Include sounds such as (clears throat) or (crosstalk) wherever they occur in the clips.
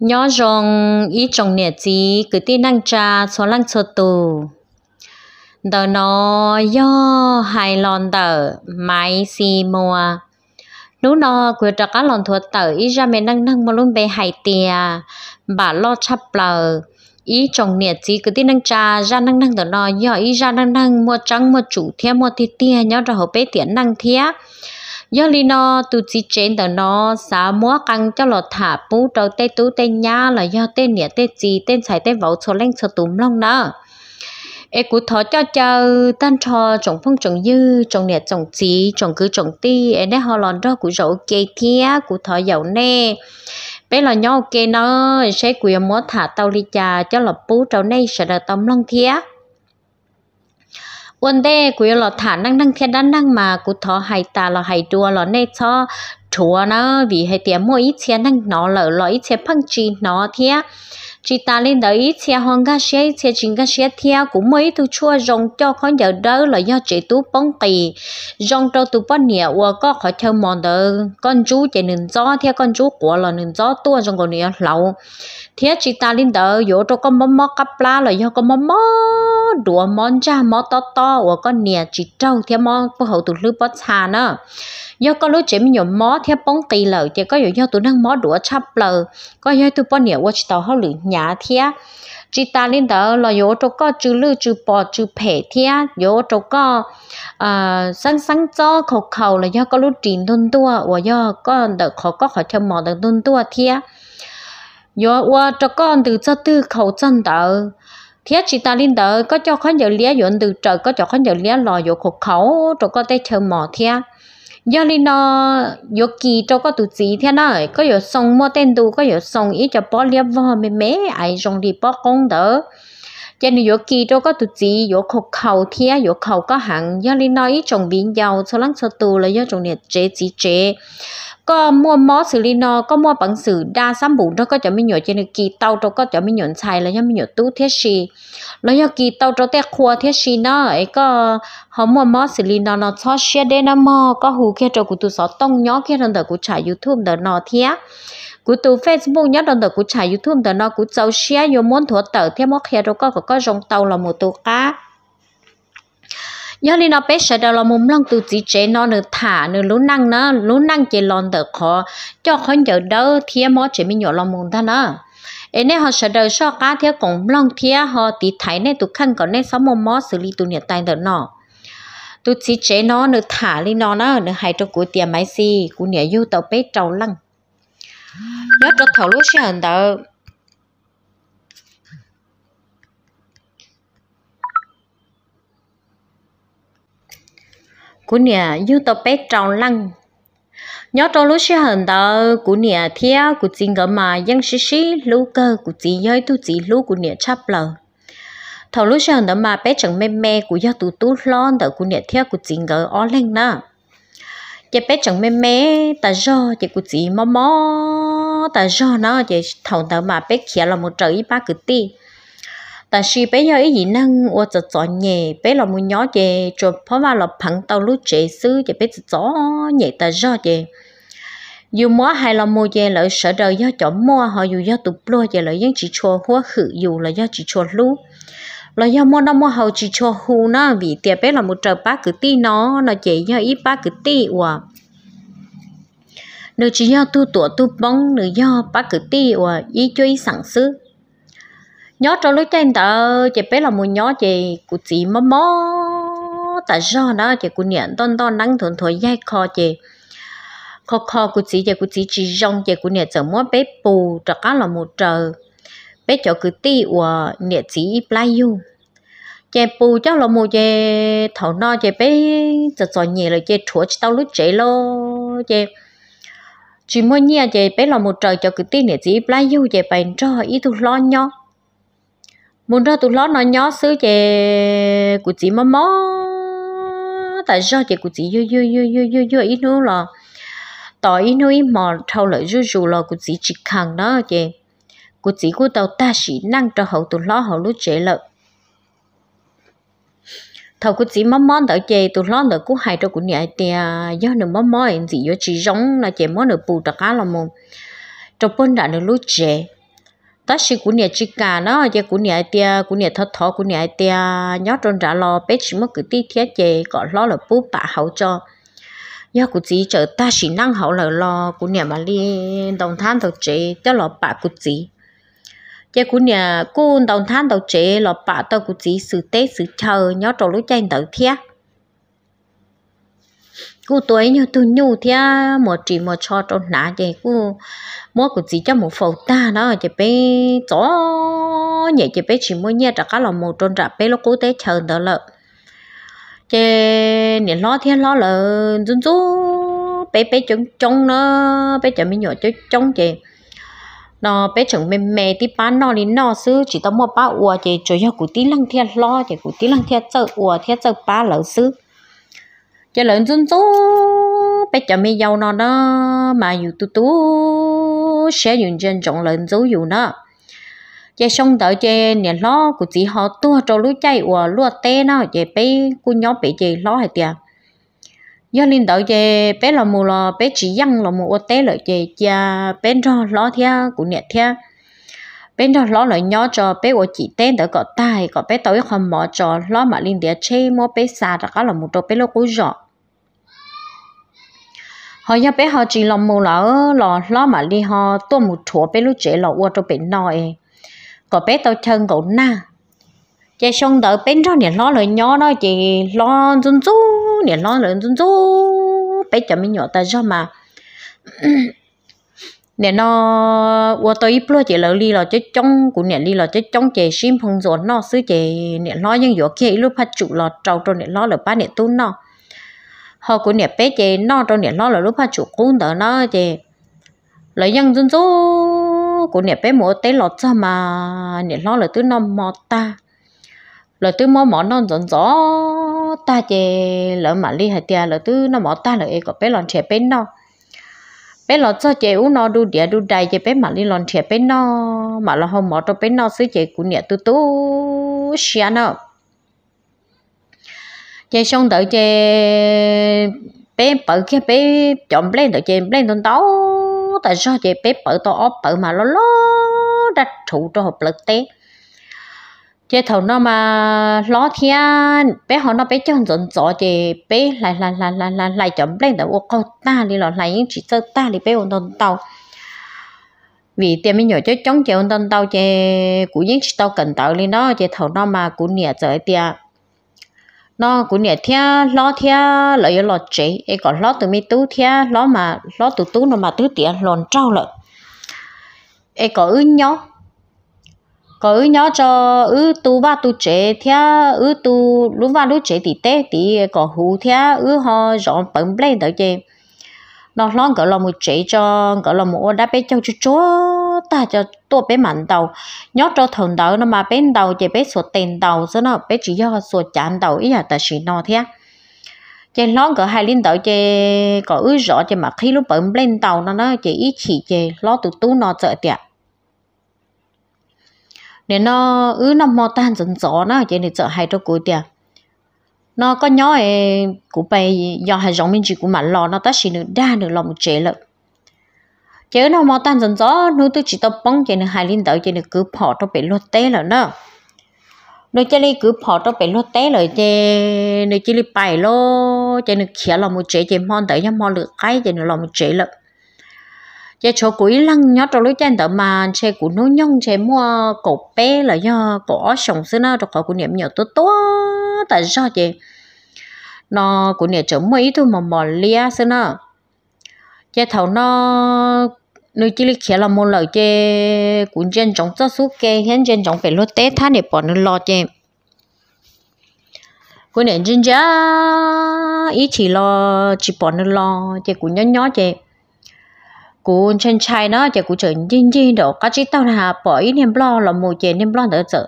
nhớ rằng ý trong nè chí cứ tin năng cha cho lăng cho tù đờ nó yo hai lon tờ máy si mua nú nó quyết ra cá lon thuật tờ ý ra mẹ năng năng mà luôn bé hai tia bà lo chấp lờ ý trong nè chí cứ tin năng cha ra năng năng đờ nó yo ý ra năng năng mua trắng mua chủ thia mua thịt tia nhớ ra hộp bé tiền năng thia giờ li nó tụt chỉ trên đó nó xả múa căng cho lọt thả bú đầu tê tú tê nhá là do tê nĩa tê gì tên xài tê vẩu cho lên cho túm long nó, ê cú thọ cho cho tan cho trồng phong trồng dư trồng nẹt trồng chỉ trồng cứ trồng ti ê đấy họ lòn đó cú rậu kê thía cú thọ dầu nè bé là nhau kê nó sẽ quỳ múa thả tàu ly trà cho là bú trâu nay sẽ là tôm long thía วันเดกูยหลอฐานนั่งนั่งแค่ด้านนั่งมากูทอหายตาหลอหายตัวหลอเนชอชัวนะวีหายเตียมวยอีเชียนั่งหนอเหลอหลออีเชียพังจีหนอเทียจีตาลินเดออีเชียฮองกาเชียอีเชียจิงกาเชียเทียกูมวยตูชัวรงจอขอนเดอเดอหลอยอจีตูป้องตีรงโตตูป้อนเหนียวก็ขอเธอมอนเดอก้อนจู้เจนึงจ้อเทียก้อนจู้กัวหลอนึงจ้อตัวจงกเนียเหลา thế chị ta linh đỡ vô cho con mắm mắm cắp lá rồi vô con mắm mắm đùa món cha món to to của con nè chị trâu thế món có hậu tụi lư bớt xa nữa do có lúc chỉ mình nhổ mó theo bóng tì lờ thì có dụ do tụi nâng mó đũa chắp lờ có dụ tụi bóng nhiều quá chỉ tàu hao lử nhà thia chỉ ta lên đó là dụ cho có chữ lư chữ bò chữ phe thia dụ cho có à sáng sáng cho khẩu khẩu là do có lúc trình tôn tua và do có đợt khó có khỏi chăm mò đợt tôn tua thia yo wa cho con từ cho tư khẩu chân tờ thiết chỉ ta linh tờ có cho khó giờ lia yon từ trời có cho khó giờ lia lò yo khổ khẩu cho có tay chờ mỏ thia do linh nó yo kỳ cho có từ gì thế nó có yo sông mua tên tu có yo sông ít cho bỏ lia vò mê mê ai rong đi bỏ con tờ cho nên yo kỳ cho có từ gì yo khổ khẩu thia yo khẩu có hẳn do linh nó ý trồng biến giàu cho lắng cho tu là do trồng nhiệt chế chỉ chế có mua mó xử lý mua bằng xử đa sắm bụng nó có cho mình nhựa trên kỳ tàu cho có cho mình nhựa xài là nhớ mình nhựa tú thiết gì nó nhớ kỳ tàu cho té khua thiết gì nó ấy có họ mua mó xử lý nó có hù kia cho cụ tụ sọ tông nhỏ kia rằng đỡ cụ trả youtube đỡ nó thiá cụ facebook nhớ rằng đỡ cụ trả youtube đỡ nó cụ cháu xe vô muốn thuở tờ theo mó kia đâu có có rong tàu là một tụ cá nhớ đi nó bé sợ đâu là mồm lăng từ chỉ chế nó nửa thả nửa lú năng nó lú năng chế lon tờ khó cho con nhớ đỡ thiê mó chế mình nhỏ là mồm ta nó ấy nè họ sẽ đâu so cá thiê cũng lăng thiê họ tí thái này tụi khăn còn nè sáu mồm mó xử lý tụi nhiệt tay tờ nọ, tụi chỉ chế nó nửa thả đi nó nó nửa hay cho cuối tiền máy xì của nhảy yêu tàu bé trâu lăng nhớ cho thầu lúc xe hẳn đâu cú nè youtube bé tròn lăng nhớ trâu lúc xí hận đó cú nè theo cú chỉ ngỡ mà dân xí xí lú cơ cú chỉ nhớ tu chỉ lú cú nè chắp lờ thầu lúc xí hận đó mà bé chẳng mê mê cú do tu tu lon đó cú nè theo cú chỉ ngỡ ó lên nè chị bé chẳng mê mê ta do chị cú chỉ mò mò ta do nó chị thầu đó mà bé kia là một trời ba cử ti 但是 bây giờ ý gì năng 我只做 nhẹ bây là muốn nhỏ về phá vào là phẳng tàu lúc chế sư thì giờ gió ta do về dù mua hay là mua về lợi sợ đời do chọn mua họ dù do tụt lúa về lợi những chỉ chua hoa khử dù là chỉ chua lú là do mua nó mua hầu chỉ chua hù nó vì tiền bé là một trời ba cứ ti nó nó chỉ do ít ba cứ ti ủa nếu chỉ do tu tuổi tu bóng nếu do ba cứ ti ủa ý chơi sẵn sức nhớ cho lúc trên tờ chị bé là một nhớ chị cụ chị mò mò tại do đó chị cụ niệm ton ton nắng thuận thuận dây kho chị kho kho cụ chị chị cụ chị chỉ rong chị cụ niệm chở mua bé bù cho cá là một trời bé cho cứ ti của niệm chị playu chị bù cho là một chị thầu no chị bé cho cho nhẹ là chị chúa tao lúc chị lo chị chỉ mua nhẹ chị bé là một trời cho cứ ti niệm chị playu chị bày cho ít thu lo nhau muốn ra tụi lót nó nhỏ xứ chè của chị mắm mó tại sao chè của chị yo yo yo yo yo yo ít nữa là tỏ ít nữa ít mò thâu lại rú rú là của chị chỉ khẳng đó chè của chị của tàu ta chỉ năng cho hậu tụi lót hậu lúc chè lợ thầu của chị mắm món đỡ chè tụi lót đỡ của hai cho của nhà thì do nữa mắm món gì do chị giống là chè món nữa bù đặc cá là mồm trong bên đã được lúc chè ta chỉ cú nhẹ chỉ cả nó chỉ cú nhẹ tia cú nhẹ thật thọ cú nhẹ tia nhớ trong trả lo bé chỉ mất cái tí thiết chế có lo là bố bà hậu cho nhớ cú chỉ chờ ta chỉ năng hậu là lo cú nhẹ mà đi đồng than đầu chế cho lo bà cú chỉ chỉ cú nhẹ cũng đồng than đầu chế lo bà tao cú chỉ sự tế sự chờ nhớ trong lúc chơi đầu thiết cú tuổi như tu nhu thia một chỉ một cho trong nã vậy cú mua của chỉ cho một phẩu ta đó chỉ bé chó nhẹ chỉ bé chỉ mua nhẹ trả cá là một trong trả bé lúc cú tế chờ đó lợ chỉ nên lo thiên lo lợ run run bé bé chống chống nó bé chậm mình nhỏ chống chống chị nó bé chồng mềm mềm tí bán nó đến nó xứ chỉ tao mua ba uà chị chơi cho của tí lăng thiên lo chị của tí lăng thiên chơi uà thiên chơi ba lỡ xứ cho lợn dùn dỗ bé cho mi giàu nó đó mà dù tu tu sẽ dùng trên trọng lợn dấu dù nó chế xong tới chế nè lo của chị họ tua cho lúa chạy và lúa tê nó chế bé của nhóm bé chế lo hay tiền do linh tới chế bé là mù là bé chỉ dăng là mù tê lợi chế cha bé cho lo theo của nè theo bên đó lo lại nhỏ cho bé của chị tên đỡ có tài có bé tới không mở cho lo mà linh địa chê mua bé xa ra cả là một đồ bé lo cúi giọt họ nhà bé họ chỉ làm mù lỡ lò lò mà đi họ tôi một chỗ bé lúc trẻ lò qua cho bé nói có bé tao chân cậu na chị xong đỡ bên cho nè lo lời nhỏ nói chị lo run rú nè lo lời run rú bé chậm mình nhỏ ta cho mà (clears throat) nè nó qua tới ít luôn chị lỡ đi lò chết trong của nè đi lò chết trong chị xin phong rồi nó xứ chị nè lo nhưng vừa kia lúc phát trụ lò trâu trâu nè lo lỡ ba nè tu nó họ cũng nẹp bé chị nó trong nẹp nó là lúc mà chủ cũng đỡ nó chị lấy dân dân số cũng nẹp bé mua té lọt ra mà nẹp nó là tứ nó mò ta là tứ mò mò non dần gió ta chị lỡ mà ly hạt tiền là tứ nó mò ta là ấy có bé lon trẻ bên nó bé lọt cho chị u nó đu đĩa đu đầy chị bé mà ly lon trẻ bên nó mà là hôm mò trong bên nó xứ chị cũng nẹp tứ tú xia nó chơi xong tới chơi bé bự kia bé chọn lên tới chơi lên tuần tấu tại sao chơi bé bự to óp bự mà lo lo đặt trụ cho hợp lực té chơi thầu nó mà lo thiên, bé họ nó bé chọn dọn dọn chơi bé lại lại lại lại lại lại chọn lên tới ô câu ta đi lọ lại những chỉ sơ ta đi bé ổn tuần tàu vì tiền mình nhỏ chơi chống chơi ổn tuần tàu chơi của những tao cần tàu lên đó chơi thầu nó mà của nhẹ chơi tiền nó cũng nhẹ thia lo thia lợi yếu lo chế ấy còn lo từ mi tú thia lo mà lo từ tú nó mà tứ tiền lòn trâu lợi ấy có ứ nhó có ứ nhó cho ứ tu ba tu chế thia ứ tu lúc ba lúc chế thì té thì có hú thia ứ họ dọn bẩn bẩn tới chơi nó lo gọi là một chế cho gọi là một đáp bé cho chú chúa ta cho tôi bé mạnh đầu nhớ cho thường đầu nó mà bên đầu chỉ bé số tiền đầu chứ nó bé chỉ do số chán đầu ý là ta chỉ nó thế chỉ lo cỡ hai linh đầu chỉ có ư rõ chỉ mà khi lúc bấm lên đầu nó nó chỉ ít chỉ chỉ lo tụt tu nó trợ tiệt nên nó ư nó mò tan dần gió nó chỉ để trợ hai cho cuối tiệt nó có nhớ cái của bay do hai giống mình chỉ của mà lo nó ta chỉ được đa được lòng chế lợi chứ nó mà tan dần gió nó tôi chỉ tao bông bóng trên hai linh đạo trên cứ bỏ trong bị lót té là nó nó chỉ đi cứ bỏ trong bị lót té rồi chơi nó chỉ đi bài lo chơi nó khía là một chế chơi mòn tới nhá mòn được cái chơi nó là một chế lợn chơi chỗ cuối lăng nhót rồi lúc chơi mà chơi của nó nhông chơi mua cổ bé là do cổ sống xưa nó trong khỏi của niệm nhiều tốt tốt tại sao chơi nó của niệm chỗ mấy thôi mà mòn lia xưa nó chế thầu nó nơi chỉ là là một lời chê cũng trên trong rất suốt kê hiện trên trong phải lót té thán để bỏ nó lo chê cũng nên trên giá ý chỉ lo chỉ bỏ nó lo chê cũng nhỏ nhỏ chê cũng chân chai nó chê cũng chơi nhìn nhìn đó các chị tao là bỏ ý niệm lo là một chê niệm lo đỡ sợ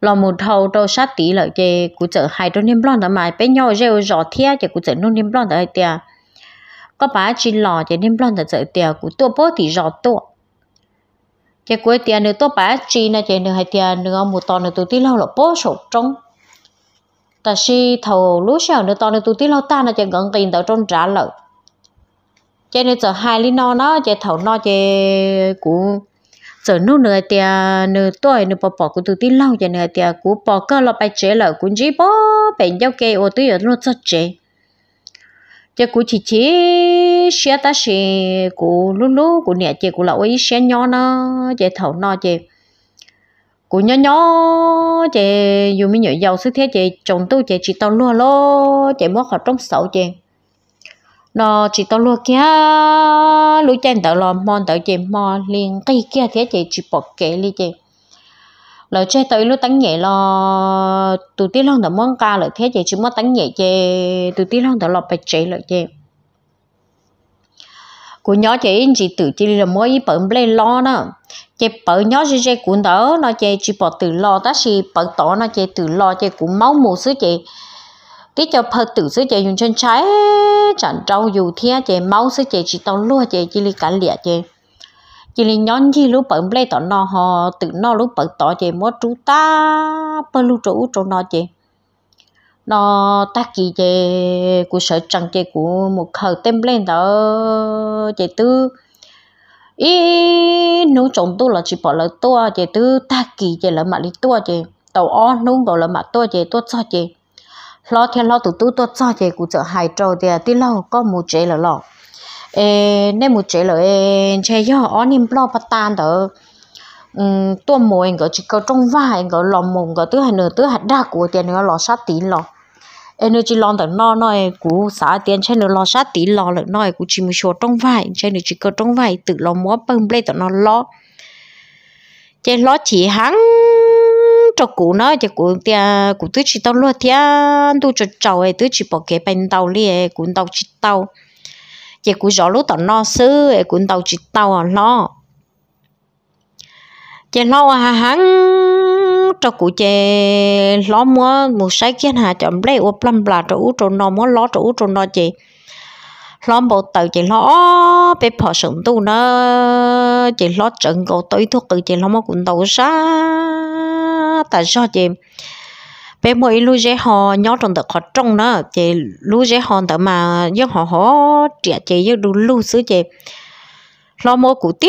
là một thầu đồ sát tí lợi chê cũng chợ hai đôi niệm lo đỡ mà bé nhau rêu rõ thia chê cũng chợ nó niệm lo đỡ tiệt có bà chỉ lò chỉ nên lon thật sự tiền của tôi bố thì rõ tôi chỉ cuối tiền nữa tôi bà chỉ là chỉ nữa hai tiền nữa một tuần nữa tôi tí lâu là bố sổ trong tại vì thầu lúa sao nữa tuần nữa tôi tí lâu ta là chỉ gần tiền tao trong trả lợi chỉ nữa giờ hai lý no nó chỉ thầu nó chỉ của giờ nô nữa tiền nữa tôi nữa bỏ bỏ của tôi tí lâu chỉ nữa tiền của bỏ cơ là bài chế lợi cũng chỉ bỏ bệnh giao kê ô tôi ở nó rất chế chế cú chỉ chế xe ta xe cú lú lú cú nè chế cú lão ấy xe nhỏ nó chế thầu nó chế cú nhỏ nhỏ chế dù mình nhớ giàu sức thế chế trồng tu chế chỉ tao luôn lo chế mất họ trong sậu chế nó chỉ tao luôn kia lũ chen tao lo mòn tao chế mòn liền cây kia thế chế chỉ bỏ kệ đi chế lo chơi tới lúc tánh nhẹ lo từ tí lòng đỡ món ca lợi thế vậy chứ mất tánh nhẹ chê từ tí lòng đỡ lọt phải chế lợi chê của nhỏ chị in chị tự chị là mỗi bận lên lo đó chị bận nhỏ chị chị cũng đỡ nó chị chị bỏ tự lo ta chị bận tỏ nó chị tự lo chị cũng máu mù sứ chị tí cho phật tự sứ chị dùng chân trái chẳng trâu dù thế chị máu sứ chị chỉ tao lúa chị chỉ li cả lẹ chị chỉ là nhon gì lúc bận lấy tỏ nó họ tự nó lúc bận tỏ chị mua chú ta bận lúc chú chỗ nó chị nó ta kỳ chị của sở chẳng chị của một khẩu tem lên đó chị tư ý nú chồng tôi là chỉ bỏ lỡ tôi chị tư ta kỳ chị là mà lý tôi chị tàu o nú bỏ lỡ mà tôi chị tôi cho chị lo theo lo tụt tôi tôi cho chị của chợ hai trâu thì à, tí lâu có một chế là lo ê nên một chế lời chế cho họ niêm lo bắt tan đó um tua mồi anh có chỉ có trong vai anh có lò mồm có tứ hạt nửa tứ hạt đa của tiền nó lò sát tí lò energy lon tận no nói cú xã tiền trên nó lò sát tí lò lại nói cú chỉ một số trong vai trên nó chỉ có trong vai tự lò múa bơm play tận nó lo trên lo chỉ hắn cho cụ nó cho cụ tia cụ tứ chỉ tao luôn tia tu cho cháu tứ chỉ bỏ cái bên tàu liền cụ tàu chỉ tàu chỉ cú gió lúc tao no sư cú tàu chỉ tao à lo chỉ lo à hắn cho cú chỉ lo mua một sai kiến hà chậm lấy ô plum là cho ú cho nó mua lo cho ú cho nó chỉ lo bộ tàu chỉ lo bé phò sủng tu nó chỉ lo trận cầu tới thuốc tự chỉ lo mua cú tàu sa tại sao chỉ bé mỗi lúc dễ họ nhau trong tờ khó trông đó chị lúc dễ họ tờ mà giấc họ họ trẻ chị giấc đủ lúc xứ chị lo mô cụ tí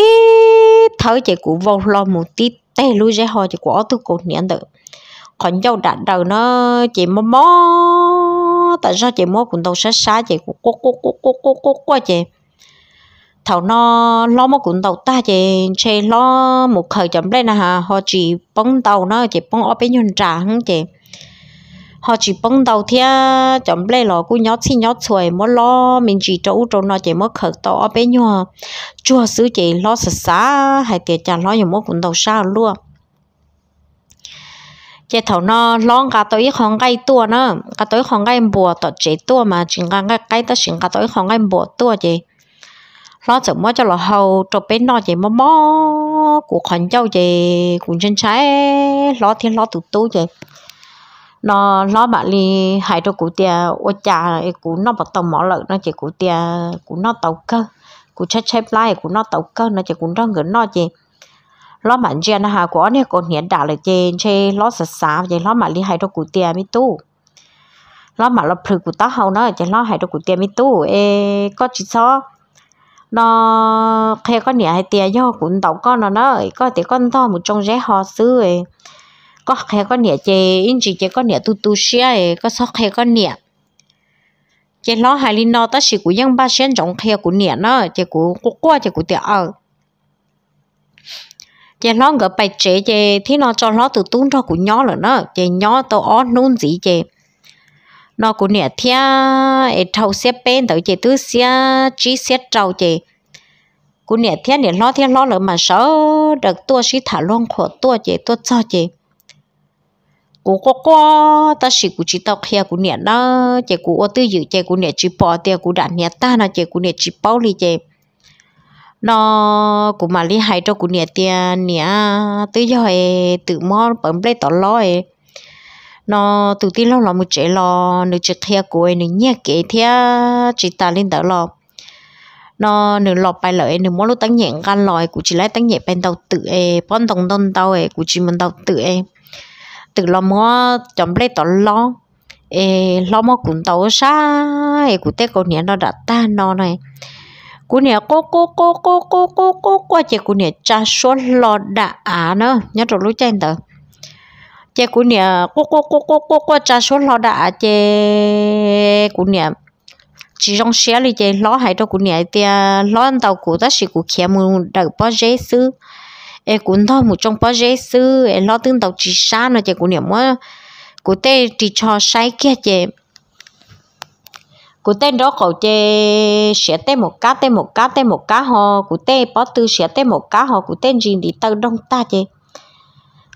thở chị cụ vô lo một tí tê lúc dễ họ chị của tôi cột niệm tờ còn dâu đạn đầu nó chị mò mò tại sao chị mò cũng đâu sát sát chị cũng cố cố cố cố cố cố quá chị thầu nó lo mà cũng đầu ta chị chị lo một khởi chậm lên nè hà, họ chị bóng đầu nó chị bóng ở bên nhân trà không chị họ chỉ bông đầu thia chấm lê lò cú nhót xí nhót xuôi mó lo mình chỉ trâu trâu nó chỉ mó khởi to ở bên nhau chua xứ chỉ lo sờ xá hay tiệt chả lo nhiều mó cũng đầu sao luôn chế thầu nó lon cả tới không gai tua nữa, cả tới không gai bùa tọt chế tua mà chỉ cả gai gai ta chỉ cả tới không gai bùa tua chế lo sợ mó cho lò hầu cho bên nó chế mó mó của khẩn châu chế cũng chân trái lo thiên lo tụt tu chế nó nó bạn đi hai cho cụ tia ô cha cụ nó bắt tàu mỏ lợn nó chỉ cụ tia cụ nó tàu cơ cụ chết chết lại cụ nó tàu cơ nó chỉ cụ nó ngửa nó chỉ nó bạn chia nó hà của này còn hiện đại là chơi chơi nó sạch sá vậy nó bạn đi hai cho cụ tia mới tu nó mà nó phơi cụ ta hậu nó chỉ nó hai cho cụ tia mới tu e có chỉ sao nó khi có nhà hai tia do cụ tàu con nó nó có thể con to một trong rẽ họ xưa ấy có khe có nẻ chê in chỉ chê có nẻ tu tu xia ấy có sót khe có nẻ chê lo hai linh nó ta chỉ của dân ba sen trọng khe của nẻ nó chê của quốc qua chê của tiểu ở chê lo ngỡ bài chế chê thì nó cho lo tu tuôn cho của nhỏ rồi nó chê nhỏ tao ó nôn gì chê nó cũng nè thia ấy thâu xe bên tới chị tu xia, chỉ xếp trâu chị cũng nè thia nè lo thia lo lỡ mà sợ được tua xí thả luôn khổ tua chị tua cho chị cô có có ta chỉ cú chỉ tao kia cú niệm đó chạy cú ô tư dự chạy cú niệm chỉ bỏ tiền cú đạn niệm ta nó chạy cú niệm chỉ bao li chạy nó cú mà lì hay cho cú niệm tiền niệm tư giờ tự mò bấm lấy tỏ loi nó từ tin lâu là một chạy lò nửa chế kia cú ấy nữ nhẹ kế thia chỉ ta lên tao lò nó nửa lọt bài lợi nửa mỗi lúc tăng nhẹ gan lòi cú chỉ lấy tăng nhẹ bên tàu tự e bón đồng đông tàu e cú chỉ mình tàu tự e từ lo mua chấm lấy tỏ lo ê lo mua cũng tàu xa ê cũng tết con nhện nó đã ta nó này cú nè cô cô cô cô cô cô cô cô chị cú nè cha số lo đã à nó nhớ rồi lúc trên tờ chị cú nè cô cô cô cô cô cô cha số lo đã à chị cú nè chỉ trong xe đi chị lo hay đâu cú nè thì lo ăn tàu cú ta chỉ cú kia mu đợi bao giấy xứ em cũng thôi một trong bao giấy sư em lo tương tộc chỉ sao nó chị cũng niệm quá của tê chỉ cho sai kia chị của tên đó khẩu chê sẽ tên một cá tên một cá tên một cá họ của tên bỏ tư sẽ tên một cá họ của tên gì thì tao đông ta chê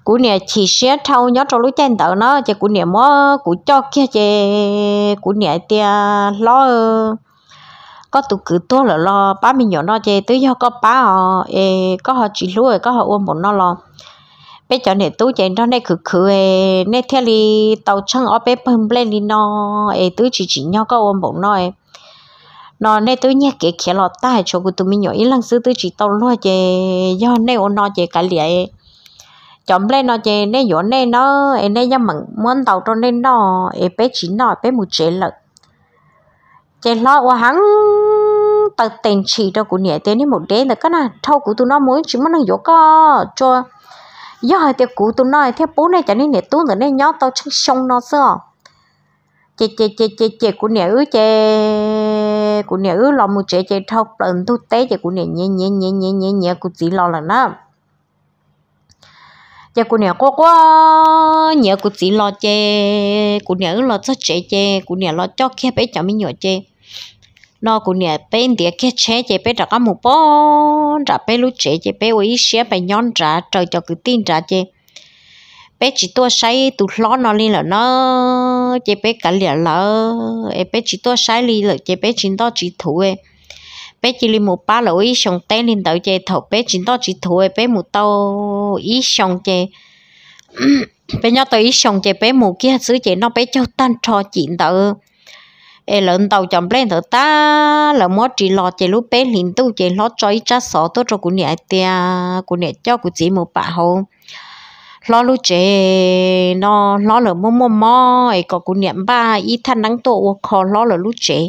của nè chỉ sẽ thâu nhớ trong lúc trên tờ nó chê của nè mó của cho kia chê của nè tia lo có tụ cứ to là lo ba mình nhỏ nó chơi tới do có ba họ ê có họ chỉ lúa có họ ôm một nó lo bây giờ này tôi chạy nó này cứ cứ ê này theo đi tàu chân ở bên bên bên đi nó ê tôi chỉ chỉ nhau có ôm một nó ê nó này tôi nhắc cái khi lọt tai cho của tụi mình nhỏ ý lần xưa tôi chỉ tàu lo chơi do này ôm nó chơi cả liền, chọn lên nó chơi này nhỏ này nó ê này nhắm mặn muốn tàu cho nên nó ê bé chỉ nó bé một chế lợn chế lo và hắn tật tiền chỉ đâu của nhẹ tiền đi một đế là cái này thâu của tôi nó muốn chỉ muốn nó dỗ co cho do hai tiệc của tôi nói theo bố này chẳng nên nhẹ tôi nữa nên nhó tao chắc sông nó xưa chè chè chè chè chè của nhẹ ứ chè của nhẹ ứ lo một chè chè thâu lần thu tế chè của nhẹ nhẹ nhẹ nhẹ nhẹ nhẹ nhẹ của chỉ lo là nó chè của nhẹ quá quá nhẹ của chỉ lo chè của nhẹ ứ lo cho chè chè của nhẹ lo cho khe bé chẳng mi nhỏ chè nó cũng nhà bên địa cái chế chế bé trả một bó trả bé lúc chế chế bé ôi xé bé nhon ra trời cho cứ tin ra chế bé chỉ tua say tụt lo nó lên là nó chế bé cả liền là bé chỉ tua say li là chế bé chính đó chỉ thủ ấy bé chỉ li một ba là ấy xong té lên đầu chế thầu bé chính đó chỉ thủ ấy bé một tàu ý xong chế (clears throat) bé nhau tàu ý xong chế bé một kia xứ chế nó bé cho tan trò chuyện đó ê lần tàu chọn lên thở ta là mua chỉ lo chỉ lúc bé liền tu chỉ lọt cho ít chắc sọ tốt cho cụ nhẹ tia cụ nhẹ cho cụ chỉ một bà hồ lo lúc chế nó lo là mò mò mò ấy có cụ nhẹ ba ít thanh nắng tổ khó lo là lúc chế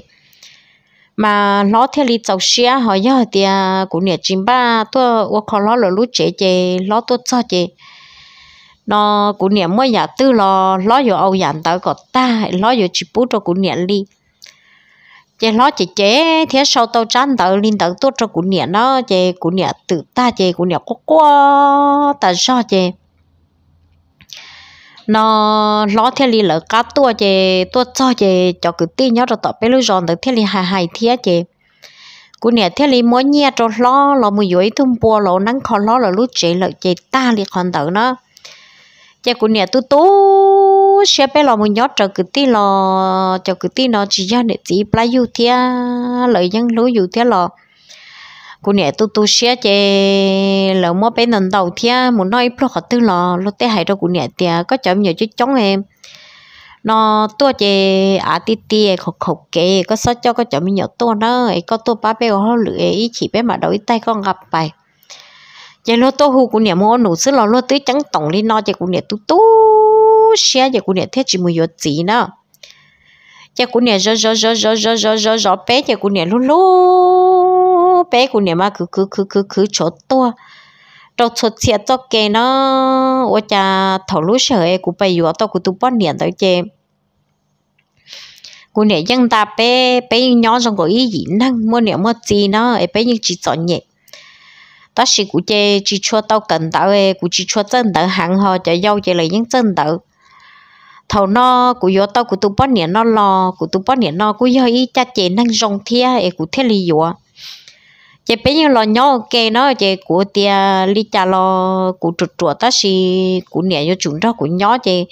mà lo theo lý cháu xia hỏi nhớ tia cụ nhẹ chim ba tôi khó lo là lúc chế chế lo tôi cho chế nó cụ niệm mới giả tư lo lo vô âu giản tới có ta lo vô chỉ bút cho cụ niệm đi chế lo chị chế thế sau tàu chán tàu linh tàu tốt cho cụ nhẹ nó chế cụ nhẹ tự ta chế cụ nhẹ quá quá ta sao chế nó lo theo li lỡ cá tua chế tua cho chế cho cứ tin nhớ rồi tao bé lưu giòn được theo li hài hài thế chế cụ nhẹ theo li mỗi nhẹ cho lo lo mùi dối thum bùa lo nắng khó lo là lúc chị lỡ chị ta li còn tàu nó chế cụ nhẹ tu tu u xe bé lò một nhót trở cứ tí lò trở cứ tí nó chỉ ra để chỉ play u thia lợi nhân lúa u thia lò cô nè tu tu xe chè lò mua bé nần đầu thia muốn nói pro họ tư lò lúc té hại đâu cô nè tia có chậm nhiều chứ chóng em nó tua chè à ti ti khổ khổ kê có sao cho có chậm nhiều tua nó có tua ba bé họ lưỡi ý chỉ bé mà đầu đổi tay con gặp bài chè lô tô hù cô nè mua nụ sứ lò lô tưới trắng tổng đi no chè cô nè tu tu xia giờ cũng nè thế chỉ mua yếu gì nó giờ cũng nè rõ rõ rõ rõ rõ rõ rõ rõ bé giờ cũng nè lú lú bé cũng nè mà cứ cứ cứ cứ cứ chỗ to đâu chỗ xe cho kê nó ôi cha thầu lú sợ ấy cũng bây giờ tao cũng tu bón nè tới chém cô nè dân ta bé bé nhỏ trong có ý gì năng mua nè mua gì nó ấy bé nhưng chỉ chọn nhẹ đó là cụ chơi chỉ cho tao cần tao ấy cụ chỉ cho chân tao hàng họ cho dâu chơi lại những chân tao thầu nó của yo tao của tu bón nhện nó lo của tu bón nhện nó của yo cha chế năng rong thia e của thế li yo chế bây giờ lo nhỏ kê nó chế của tia li cha lo của trượt trượt ta si của nhện yo chúng đó của nhỏ chế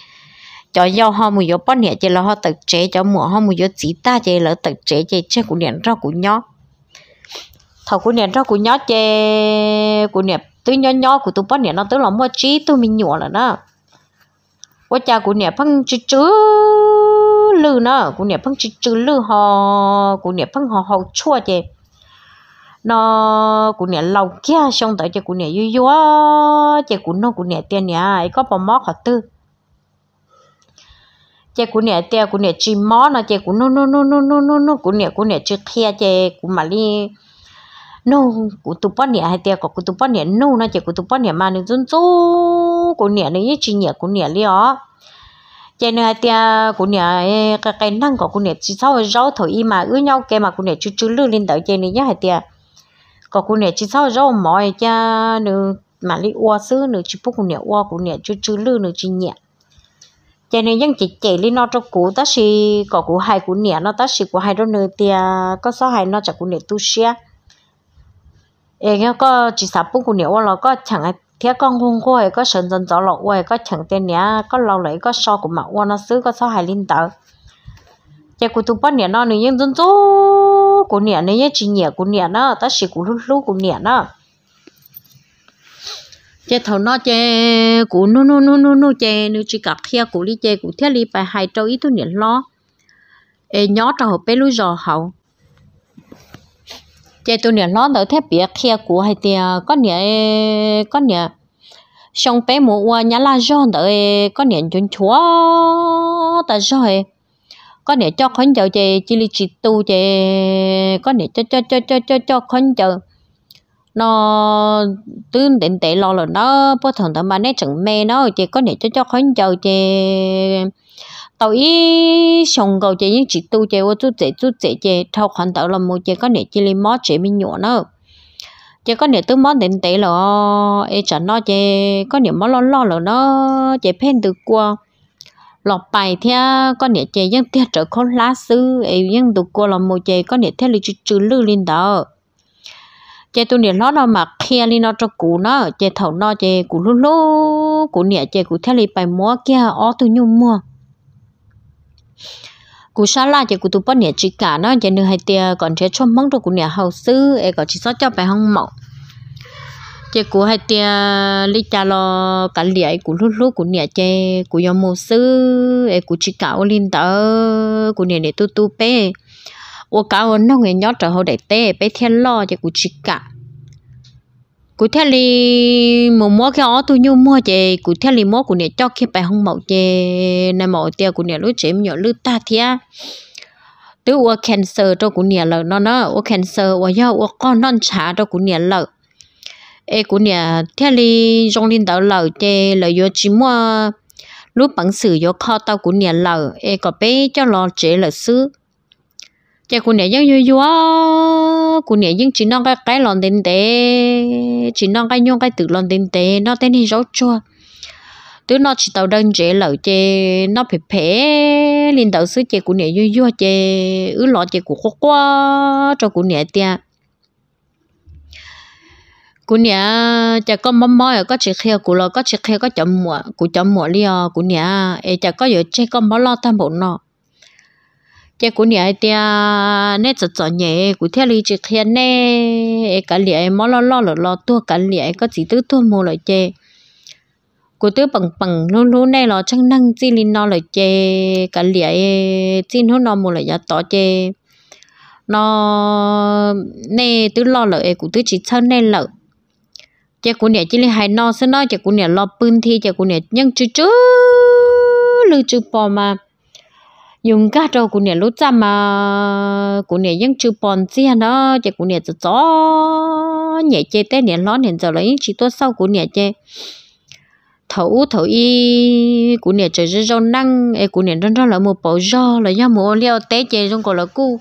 cho yo họ mù yo bón nhện chế lo họ tập chế cho mù họ mù yo chỉ ta chế lo tập chế chế chế của nhện ra của nhỏ thầu của nhện ra của nhỏ chế của nhện tôi nhỏ nhỏ của tụ bón nhện nó tôi là mua trí tôi mình nhụa là nó quá cha của nè phăng chữ chữ lư nó của nè phăng chữ chữ lư hò, của nè phăng hò hò chua chè nó của nè lâu kia xong tới cho của nè vui vui chè của nó của nè tiền nè ấy có bò móc họ tư chè của nè tiền của nè chỉ mó nó chè của nó nó nó nó nó nó của nè của nè chữ kia chè của mà đi nô cụ tụ bón nhẹ hay tiệt có cụ tụ bón nhẹ nô nó chỉ cụ tụ bón nhẹ mà nên dân chú cụ nhẹ này chỉ nhẹ cụ nhẹ lió cho nên hai tia cụ nhẹ cái cái năng của cụ nhẹ chỉ sau rau thổi y mà ứa nhau cái mà cụ nhẹ chú chú lưu lên đầu cho nên nhá hai tia có cụ nhẹ chỉ sau rau mỏi cha nữ mà lý oa xứ nữ chỉ bốc cụ nhẹ oa cụ nhẹ chú chú lưu nữ chi nhẹ cho nên dân chỉ chạy lên nó cho cụ ta chỉ có cụ hai cụ nhẹ nó ta chỉ của hai đó nữ tia có số hai nó chả cụ nhẹ tu xia em nghe có chỉ sắp bút của nhiều là có chẳng thế con hung khô hay có sần dần gió lọ quay có chẳng tên nhá có lâu lấy có so của mạo quan nó xứ có so hài linh tờ chạy của tụi bắt nhẹ nó dân dỗ của nhẹ này nhé chỉ nhẹ của nhẹ nó ta lúc lúc của nhẹ nó thầu nó chạy của nu nu nu nu nu chạy chỉ gặp theo của đi chạy của thiết lý bài hai trâu ít tụi nhẹ lo ê nhó trâu bé lúi giò hậu chế tôi nè lo đỡ thế biết kia của hay tiền có nè có nè xong bé mua nhà la giòn đỡ có nè chuẩn chúa ta rồi có nè cho khấn chờ chế chỉ li chỉ tu chế có nè cho cho cho cho cho cho khấn chờ nó tư đến tệ lo là nó bố thường thằng mà nó chẳng mê nó chế có nè cho cho khấn chờ chế cậu ý xong cậu chơi những chị tu chơi qua chú chị chú chị chơi thâu khoản tạo là một chơi có nẻ chơi lên mót chơi mình nhỏ nữa chơi có nẻ tứ mót đến tế là ấy chẳng nó chơi có nẻ mót lo lo là nó chơi phen từ qua lọt bài theo có nẻ chơi những tiết trở khó lá sư ấy những từ qua là một chơi có nể theo lịch trừ lư lên đó chế tôi nẻ nó nó mặc kia li nó cho cũ nó chế thầu nó chế cũ lú lú cũ nẻ chế cũ theo li bài múa kia ó tôi nhung mua cú sa la chỉ cú tu bớt nhẹ chỉ cả nó chỉ nửa hai tia còn chế chôm mong đồ cú nhẹ hậu sư ấy còn chỉ sót cho bài hông mộng chỉ cú hai tia lý cha lo cả lìa cú lú lú cú nhẹ chế cú yếm mồ sư ấy cú chỉ cả ô linh tớ cú nhẹ để tu tu bé ô cả ô nó người nhót trở hậu để tê bé thiên lo chỉ cú chỉ cả cụ thể li một mua cái ó tôi như mua chè cụ thể li mua của nè cho khi bài không mậu chè này mậu tiền của nè lối chế nhỏ lứa ta thì á tôi cancer cho của nè lợ nó nó uống cancer uống do uống con non chả cho của nè lợ ê của nè thế li trong linh đạo lợ chè lợ do chỉ mua lúc bằng sử do kho tao của nè lợ ê có bé cho lo chế lợ xứ chả cụ nè giống vui vui cô nè giống chỉ non cái cái lon tiền tệ chỉ non cái nhung cái tự lon tiền tệ nó tên thì rốt chua tứ nó chỉ tàu đơn chế lợ chế nó phải phê liên tàu sứ chế cụ nè vui vui chế ứ lọ chế cụ khó quá cho cụ nè tia cụ nè chả có mắm mỏi có chỉ kheo cụ lo có chỉ kheo có chậm mùa cụ chậm mùa li à cụ nè e chả có giờ chê có mắm lo tham bộ nọ chế cũng nhảy tia à, nét chợ chợ nhẹ cũng theo lý chỉ khen nè cái liệt mò lo lo lo lo tua cả liệt có chỉ tứ tua mua lại chế cô tứ bằng bằng luôn luôn này lo chăng năng chi linh nó lại chê cái lĩa chi nó nó một lại giá tỏ chê nó nè tứ lo lợi của tứ chỉ chăng nè lợi chè của nè chỉ linh hai nó xin nó chè của nè lo bưng thì chè của nè nhân chữ chữ lư chữ bò mà dùng cá trâu của nhà lúa chăm mà của nhà dân chưa bòn xe nó chỉ của nhà cho chó nhẹ chê té nhà lót nhà giờ lấy chỉ tốt sau của nhà chê thấu thấu y của nhà trời rau năng ấy của nhà rau rau là một bộ rau là do mùa leo té chê trong cổ là cu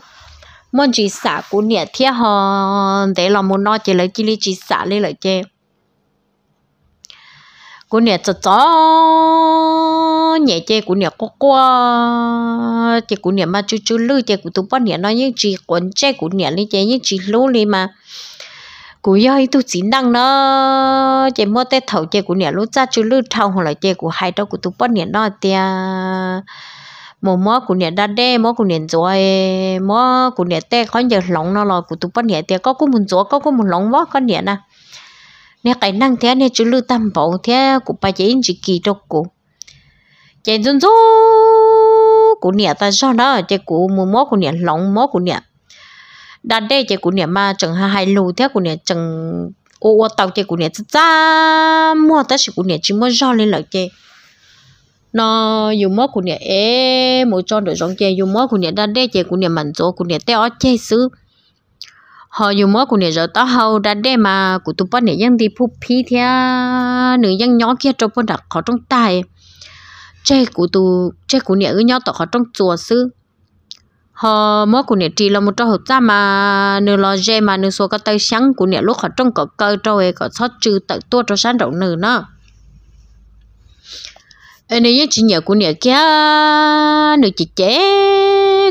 món chỉ xả của nhà thiệt hòn để là một nó chỉ lấy chỉ lấy chỉ xả lấy lại chê của nè cho cho nhẹ chơi của nè có qua chê của nè mà chú chú lư chơi của tụi bắt nè nói những chỉ quấn chơi của nè lên chơi những chỉ lú lên mà của yai tôi chỉ năng nó chơi mua tê thầu chơi của nè lú cha chú lư thầu hoặc là chơi của hai đâu của tụi bắt nè nói tia mò mò của nè đa đê mò của nè rồi mò của nè tê khó giờ lỏng nó lo của tụi bắt nè tia có cũng muốn rồi có cũng muốn lỏng mò con nè nè nè cái năng thế nè chú lưu tâm bảo thế cũng bà chế chỉ kỳ đâu cụ chế dân dô cụ nè ta do nó chế cụ mua mó cụ nè lòng mó cụ nè đa đây chế cụ nè mà chẳng hai hai lù thế cụ nè chẳng ô ô tàu chế cụ nè cha mua ta chỉ cụ nè chỉ mua do lên lợi chế nó dùng mó cụ nè ế một cho được giống chế dùng mó cụ nè đa đây chế cụ nè mặn chỗ cụ nè teo chế xứ họ dùng mỗi của nè giờ tao hầu đã đe mà của tụi bọn này dân thì phụ phí thế nữ dân nhỏ kia trong bọn đặt khó trong tay chơi của tụ chơi của nè ơi nhỏ tao khó trong chùa sư họ mỗi của nè chỉ là một trong hợp gia mà nữ lo dê mà nữ số cái tay sáng của nè lúc khó trong có cơ trâu ấy có sót trừ tận tua cho sáng rộng nữ nữa anh như chỉ nhớ của nè kia nữ chỉ chế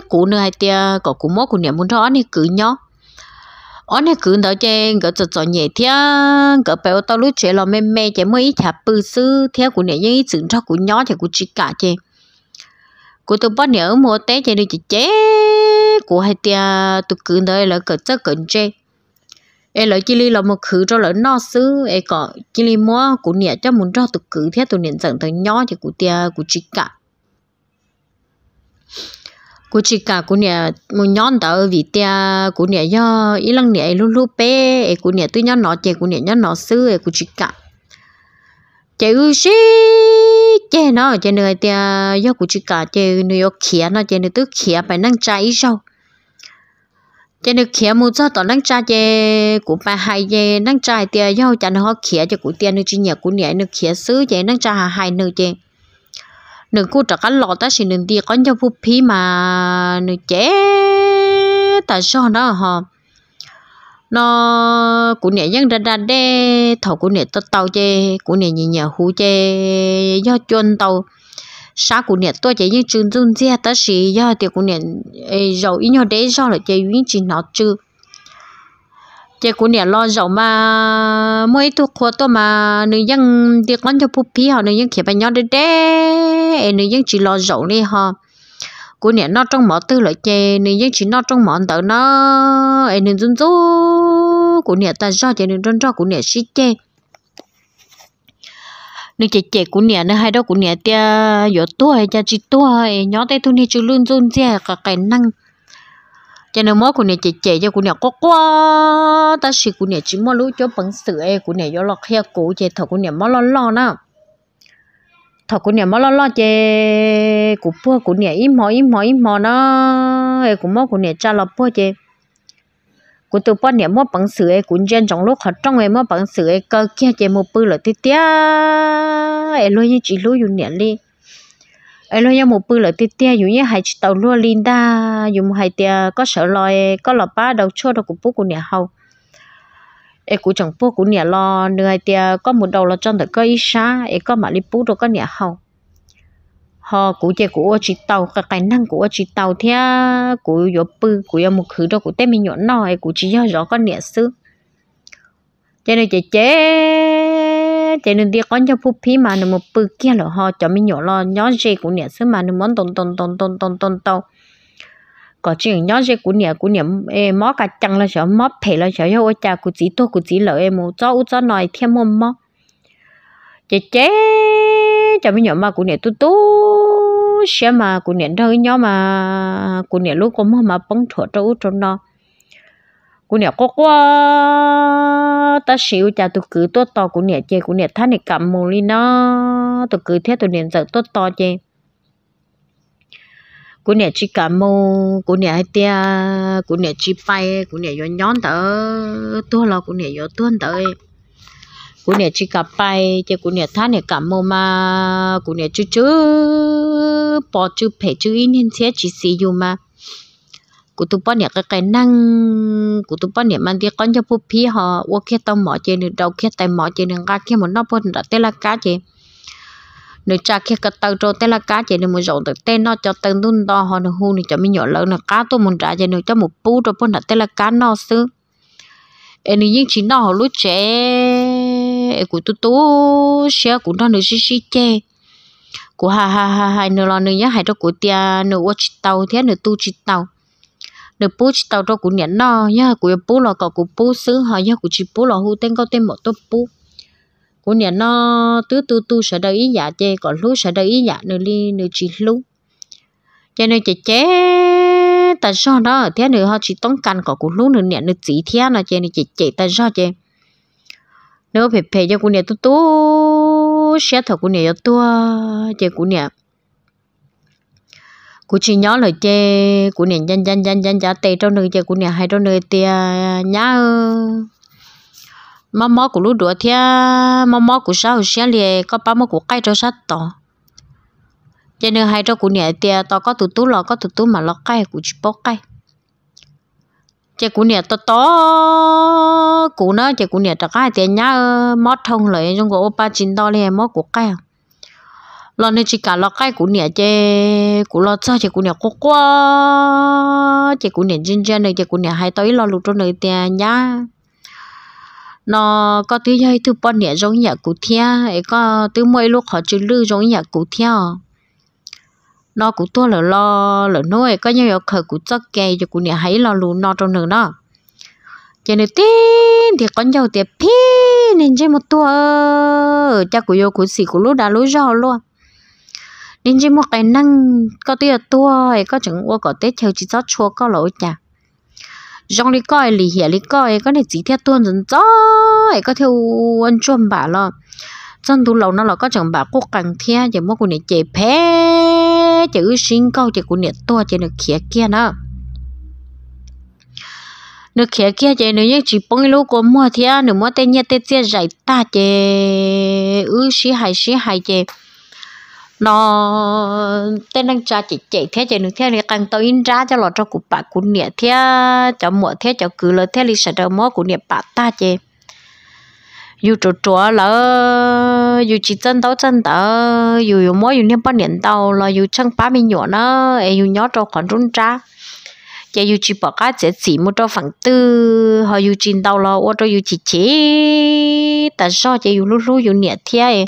của nữ hai tia có của mỗi của nè muốn rõ này cứ nhỏ anh ấy cứ nói chơi cứ cho cho nhẹ thia cứ béo tao lúc chơi là mẹ mẹ chơi mới ít thả bự sư thia của nè những sự cho của nhỏ thì của chị cả chơi của tôi bắt nhớ mua té chơi đi chị chế của hai tia tôi cứ nói là cứ cho gỡ chơi em lấy chili là một khử cho lớn nó xứ em có chili mua của nè cho muốn cho tôi cứ thế tôi niệm rằng thằng nhỏ thì của tia của chị cả cô chỉ cả cô nè một nhón tờ vì tia cô nè do ý lăng nè lu lu bé cô nè tôi nhón nó chè cô nè nhón nó sư cô chỉ cả chè u xí chè nó chè nơi tia do cô chỉ cả chè nơi do khía nó chè nơi tôi khía phải năng trái sao chè nơi khía mua cho tao năng trái chè của bà hai chè năng trái tia do chả nó khía chè của tia nơi chỉ nhà của nè nơi khía sư chè năng trái hai nơi chè nửa cô trả cá lọ ta chỉ nửa đi có nhau vụ phí mà nửa chế ta cho nó hả nó cụ nè dân ra ra đê thầu cụ nè tao tao chê cụ nè nhìn nhà hú chê do chuyên tàu sa cụ nè tôi chê những trường dung chia ta chỉ do thì cụ nè dầu ý nhau đế do là chê yến chỉ nó chứ chê cụ nè lo dầu mà mỗi thuốc khua tôi mà nữ dân đi con cho phù phí họ nữ dân kia bà nhau đê đê thế nên dân chỉ lo dậu đi ha cô nè nó trong mỏ tư lợi chè nên dân chỉ nó trong mỏ tự nó em nên run rú cô nè ta do chè nên run do cô nè xí chè nên chè chè cô nè nên hai đó cô nè tia giờ tua hay cha chỉ tua nhỏ nhớ tay tôi nè chỉ luôn run chè cả cái năng cho nên mỗi của nè chè chè cho của nè quá quá ta xì của nè chỉ mỗi lúc cho bằng sữa của nè do lọt heo cũ chè thọ của nè mỗi lo lo nữa thọ cũng nhà mò lo lo chê cũng bua cũng nhà im mò im mò im mò nó cũng mò cũng nhà cha lo bua chê cũng tụi bọn nhà mò bằng sự ấy cũng trên trong lúc họ trong ấy mò bằng sự ấy cơ kia chê một bự là tít tía ấy lo như chỉ lo dùng nhà li ấy lo như một bự là tít tía dùng như hai chiếc tàu lua linda dùng hai tia có sợ lo có lọ ba đầu chua đâu cũng bua cũng nhà hậu em cũng chẳng bố cũng nhà lo người tia có một đầu là trong thật cây ý xa em có mà đi bố rồi có nhà hậu họ cụ chơi cụ chỉ tàu cái cái năng cụ chỉ tàu thế cụ yếu bự cụ yếu một khử đó cụ té mình nhọn nòi cụ chỉ do rõ có nhẹ xứ cho nên chị chế cho nên đi có nhau phút phí mà nó một bự kia là họ cho mình nhọn lo nhỏ gì cụ nhẹ xứ mà nó món tồn tồn tồn tồn tồn tồn tồn có chuyện nhỏ gì của nhà của nhà em mó cả chăng là sợ mó phe là sợ cho cha của chỉ tôi của chỉ lỡ em một cho u cho nói thêm một mó chế chế cho mấy nhỏ mà của nhà tôi tu xe mà của nhà thôi nhỏ mà của nhà lúc có mà mà bông thọ cho cho nó của nhà có quá ta xíu cha tôi cứ tốt to của nhà chơi của nhà thắt này cầm mồ lên nó tôi cứ thế tôi nhận giật tốt to chơi cú nhà chỉ cả mô cú nhà hai tia cú nhà chỉ bay cú nhà yo nhón thở, tua lo cú nhà yo tuôn thở. cú nhà chỉ cả bay chứ cú nhà thán nhà cả mô mà cú nhà chú chú bỏ chú phe chú in hiện thế chỉ sử dụng mà cú tụ bao nhà cái cái năng cú tụ bao nhà mang đi con cho phù phi họ ô kia tao mỏ chơi được đâu kia tay mỏ chơi được ra kia một nắp bốn đã tê là cá chơi nếu cha khi cắt tàu trâu tên là cá chỉ nếu một dòng từ tên nó cho tên đun đo họ nó hu thì cho mình nhỏ lớn là cá tôi muốn trả cho nếu cho một bú rồi bốn là tên là cá nó xứ em đi những chỉ nó họ lúc trẻ của tôi tôi sẽ của nó nữa xí xí chê của ha ha ha ha nửa lo nửa nhá hai đó của tia nửa watch tàu thế nửa tu chỉ tàu nửa bố chỉ tàu đó của nhẫn nó nhá của bố là cậu của bố xứ họ nhá của chỉ bố là hu tên có tên một tôi bố cú nè nó tứ tu tu sợ đời ý dạ chê còn lú sợ đời ý dạ nửa ly nửa chỉ lú cho nên chị chế tại sao đó thế nữa họ chỉ tốn cần có cú lú nửa nè nửa chỉ thế là cho nên chị chế tại sao chê nếu phải phải cho cú nè tu tu sẽ thật cũng nhà tu chê cú nè cú chỉ nhớ lời chê cú nè dân dân dân dân giá tê cho nơi chê cú nè hai trong nơi tia à, nhá mò mò của lúa đũa thia mò mò của sao xia liền có ba mò của cây cho sát tỏ cho nên hai cho của nhẹ tia tao có tụt tú lò có tụt tú mà lọ cây của chỉ bó cây chị cũng nhẹ to to cụ nó chị cũng nhẹ tất cả tiền nhá mót thông lại trong cái ba chín to lên mót của cái lo nên chỉ cả lo cái cũng nhẹ chơi cụ lo cho chị cũng nhẹ quá quá chị cũng nhẹ chân chân này chị cũng nhẹ hai tới lo lụt trong này tiền nhá nó có thứ gì thứ bọn nhẹ giống nhạc cụ thia ấy có thứ mỗi lúc họ chữ lư giống nhạc cụ thia nó cũng tua là lo là nuôi có nhiều khởi cụ chắc kè cho cụ nhà hãy lo lù nó trong nửa đó cho nên tin thì con nhau tiệp pi nên chỉ một tua cha cụ vô cụ xì cụ lú đã lú rò luôn nên chỉ một cái năng có tia tua ấy có chẳng qua có tết chơi chỉ sót chua có lỗi chả rong lì coi li hiểu lì coi có này chỉ theo tuân dần gió có theo ăn chôm bà lo chân tu lâu nó là có chẳng bà cố càng theo chỉ mua của này chế phe chữ sinh câu chỉ của này to chỉ được khía kia nữa nước khía kia chỉ nếu như chỉ bông lúa của mua theo nếu mua tên nhát tên chia giải ta chỉ ư sĩ hải sĩ hải chỉ nó tên đang cha chị chạy thế chạy nước thế này càng tao in ra cho lọ cho cụ bà cụ nè thế cho mùa thế cho cứ lời thế li sợ đầu mó cụ nè bà ta chê dù chỗ chỗ lỡ dù chỉ chân tao chân tao dù dù mó dù niệm bao niệm tao là dù chân ba mình nhỏ nó em dù nhỏ cho khoản run ra chạy dù chỉ bỏ cá chạy chỉ một cho phẳng tư họ dù chỉ tao là ô cho dù chỉ chế tại sao chạy dù lúc lúc dù nịa thế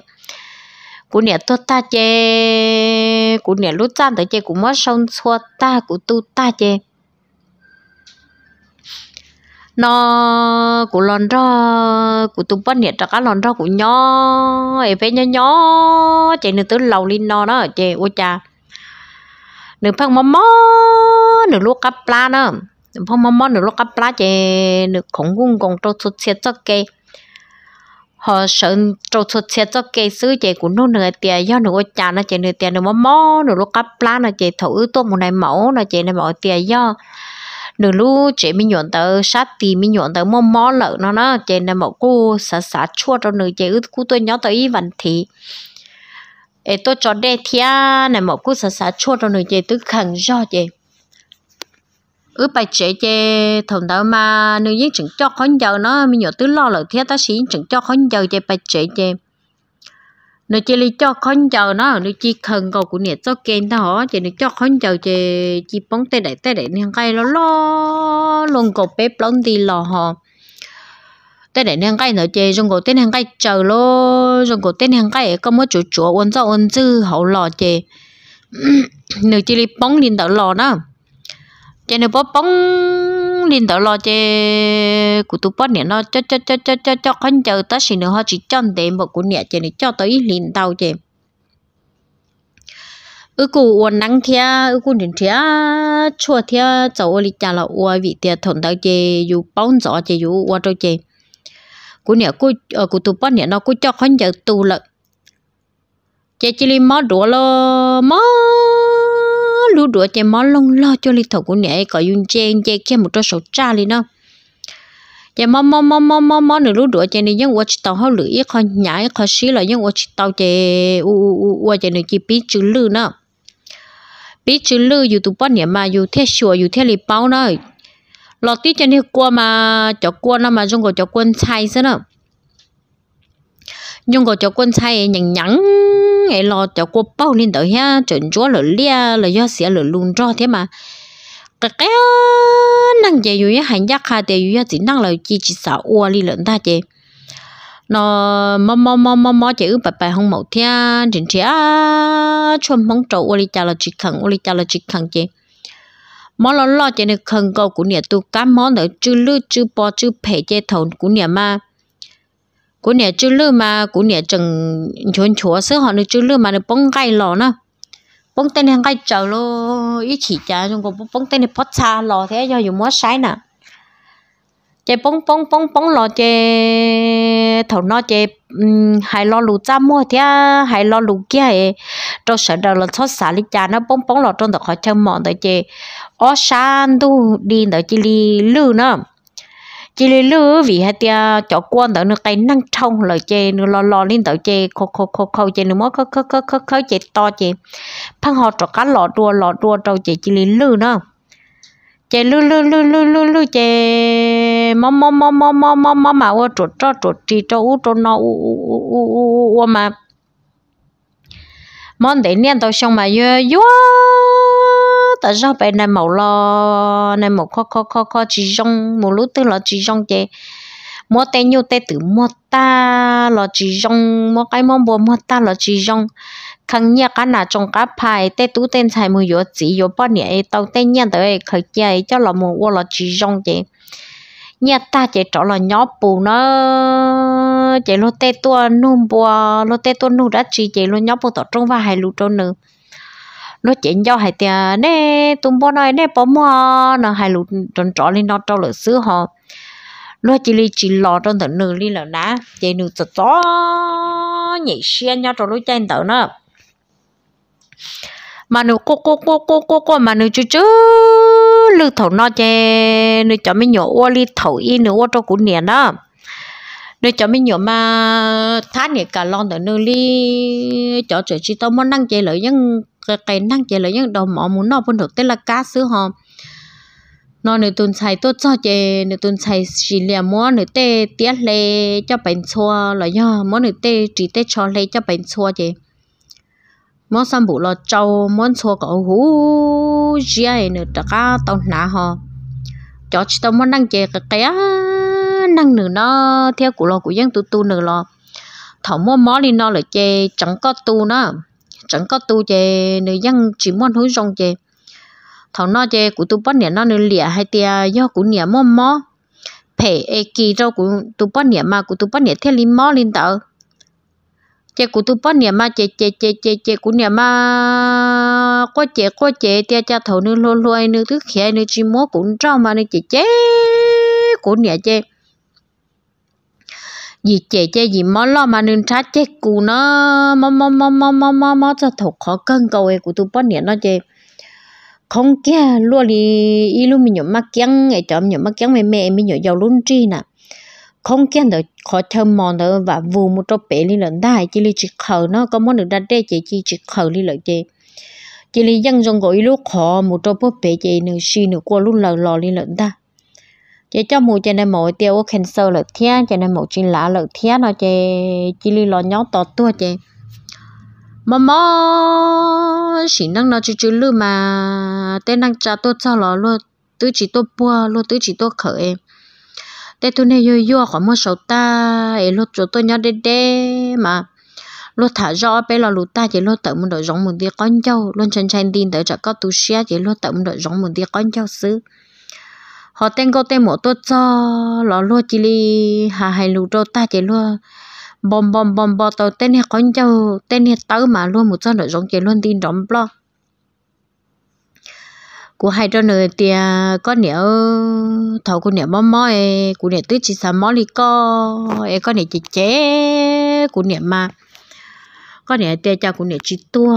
cú nè tôi ta chê cú nè lúc chăn tới chê cú mất sông xua ta cú tu ta chê nó cú lòn ro cú tu bắt nè chắc cá lòn ro cú nhỏ ấy phải nhỏ nhỏ chê nữa tới lầu lên nó đó chê ô cha nửa phăng mò mò nửa lúc cắp la nữa phăng mò mò nửa lúc cắp la chê nửa khổng gung còn trâu xuất xe chắc kê họ sợ trâu thuật xe cho cây sứ chị của nó nửa tiền do nó chả nó chị nửa tiền nó mắm mó nửa lúc cắp lá nó chị thấu ứ tôm một này mẫu nó chị này mẫu tiền do nửa lu chị mi nhọn tờ sát tì mi nhọn tờ mắm mó lợn nó nó chị này mẫu cô xả xả chua cho nửa chị ứ cô tôi nhớ tới vần thì ê tôi cho đê thia này mẫu cô xả xả chua cho nửa chị tôi khẳng do chị ướp bài chế chế thằng đó mà nuôi như chẳng cho khó giàu nó mình nhớ tứ lo lợi thế ta xí chẳng cho khó giàu chế bài chế chế nếu chỉ lấy cho khó giàu nó nếu chỉ cần cầu của nhiệt cho kênh ta họ chỉ nếu cho khó giàu chế chỉ bóng tay đại tay đại nên cái nó lo luôn cầu bếp lông đi lò họ tay này hàng cây nó chơi dùng cổ tay hàng cây chờ lô dùng cổ tay hàng cây có một chỗ chỗ ôn cho ôn dư hậu lò chơi nếu chỉ bóng lên tàu lò nó cho nó bóp bóng lên đó lo chê của tụ bóp nè nó cho cho cho cho cho cho khăn chờ ta xin nữa họ chỉ chọn để một của nè cho nên cho tới lên tàu chê ư cụ uốn nắng thia ư cụ đến thia chua thia cháu đi trả là uốn vị thia thổn tàu chê dù bóng gió chê dù uốn trâu chê của nè ờ, của của tụ bóp nè nó của cho khăn chờ tụ lợn chê chỉ lên mót đũa lo mót lú đũa chè món lông lo cho li thầu của nè có Yun chè chè kia một trò sầu cha li nó chè dạ, món món món món món món nửa lú đũa chè này giống watch tàu hao lưỡi khó nhảy khó xí là giống watch tàu chè u u u chè này chỉ biết chữ lư nó biết chữ lư dù tụ bón mà dù thế sủa dù thế li bao nó lọt tí chè này qua mà cho quân nó mà dùng gọi cho quân sai thế nào nhưng có cho quân sai nhảy nhảy, ấy lo cho cô bao lên tới ha chuẩn chúa lửa lia là do xía lửa luôn cho thế mà cái cái năng gì vậy hành giác ha thì vậy chỉ năng là chỉ chỉ sợ ua đi lợn ta chứ nó mò mò mò mò mò chỉ bà bà không mẫu thia chính chỉ à chuẩn phong trâu ua đi chả là chỉ khẩn ua đi chả là chỉ khẩn chứ mò lo lo chỉ nên khẩn cầu của nhà tu cám mò nữa chứ lư chứ bò chứ phê chế thầu của nhà mà cú nè chú lư mà cú nè chừng chuồn chúa sớ họ nè chú lư mà nè bông gai lò nè bông tên hàng gai chảo lô ý chỉ chả chúng có bông tên nè pot xa lò thế do dùng mua sai nè chè bông bông bông bông lò chè thầu nó chè hai lò lù cha mua thế hai lò lù kia ấy trong sở đầu là thoát xả lý cha nó bông bông lò trong đó họ chơi mòn tới chè ó san tu đi tới chỉ lư nữa chỉ lấy lư vì hạt tia chỗ quan đỡ nó cái năng trong lời chê nó lo lo lên đỡ chê khô khô khô khô chê nó mới khô khô khô khô khô chê to chê phăng họ trọ cá lọ đua lọ đua trâu chê chỉ lấy lư nó chê lư lư lư lư lư lứa chê mò mò mò mò mò mò mò mà ô trọ trọ trọ trì trọ u trọ nó u u u u u u mà món để niên tao xong mà yo yo tại sao bé này màu lo này màu khó khó khó khó chỉ rong một lúc tức là chỉ rong chế mua tê nhiêu tê tử mua ta là chỉ rong mua cái món bò mua ta là chỉ rong khăng nhà cái nào trong cái phải tê tú tên xài mua yếu chỉ yếu bao nhiêu tàu tê nhà tới khởi chế cho là một qua là chỉ rong chế nhà ta chỉ trọ là nhỏ bù nó chỉ lo tê tua nung bò lo tê tua nung đã chỉ chỉ lo nhỏ bù tọt trong và hai lú trong nữa nó chỉ cho hai tia nè tung bò này nè bò mua nó hai lụt tròn tròn lên nó trâu lợn sữa họ nó chỉ li chỉ lò trong tận nửa li là ná chạy nửa tật gió nhảy xe nhau trâu lối chen tận nữa mà nửa cô cô cô cô cô cô mà nửa chú chú lư thầu nó chè nửa cho mấy nhổ ô li thầu y nửa ô trâu củ niệm đó để cho mấy nhớ mà thán này cả lon tới nơi li cho trời chỉ tao muốn năng chơi lợi nhưng cái cái năng chế là những đầu mỏ muốn nó phân được tên là cá sứ hòm nó nếu tuần xài tốt cho chị nếu tuần xài chỉ là mua nếu tê tiếc lệ cho bệnh xua là nhá mua nếu tê chỉ tê cho lệ cho bệnh xua chị mua xong bộ là châu mua xua có hú giai nữa tất cả tao nã họ cho chị tao muốn năng chị cái cái năng nữa nó theo của lo của dân tu tu nữa lo thảo mua mỏ đi nó là chị chẳng có tu nữa chẳng có tu chè nữ dân chỉ muốn hối rong chè thằng nó chè của tu bắt nhẹ nó nữ lìa hay tia do của nhẹ mò mò phê e kỳ rau của tu bắt nhẹ mà của tu bắt nhẹ theo linh mò linh tờ chè của tu bắt nhẹ mà chè chè chè chè chè của nhẹ mà quá chè quá chè tia cha thầu nữ lôi lôi nữ thứ khía nữ chỉ mò cũng rau mà nữ chè chè của nhẹ chè gì trẻ chơi gì mó lò mà nên trát chết cù nó mó mó mó mó mó mó mó cho thục khó cân cầu ấy của tôi bớt nhện nó chơi không kia luôn đi ý luôn mình nhổ mắt kiếng ngày chậm nhổ mắt kiếng mẹ mẹ mình nhổ dầu luôn chi nè không kia được khó thơm mòn nữa và vù một trâu bể đi lợn đai chỉ li chỉ khờ nó có món được đặt đây chỉ chỉ chỉ khờ đi lợn chơi chỉ li dân dòng gọi lúc khó một trâu bớt bể chơi nửa xi nửa qua luôn lờ lò đi lợn ta chế cho mù cho nên mỗi tiêu cancer lợi thiên cho nên mỗi chín lá lợi thiên nó chế chỉ li lo nhóc to tua chế mà mò chỉ năng nó chú chú lư mà tên năng cha tôi cho nó luôn tôi chỉ tôi bua luôn tôi chỉ tôi khởi để tôi này yêu yêu khỏi mua sầu ta ấy lúc chỗ tôi nhớ đê đê mà lúc thả rõ bây là lụt ta chỉ lúc tự mình đợi giống mình đi con nhau, luôn chân chân tin tới chợ có tu xe chỉ lúc tự mình đợi giống mình đi con nhau xứ họ tên có tên một tuốt cho lọ lúa chỉ li hà hay lù trâu ta chỉ lúa bom bom bom bom tàu tên này con châu tên này tớ mà luôn một chân nội giống chỉ luôn tin đóng blog của hai đứa nữa thì có nẻo thầu của nẻo mắm mắm e, của nẻo tứ chỉ sắm mắm li co e có nẻo chỉ chế của nẻo mà có nẻo tia cha của nẻo chỉ tua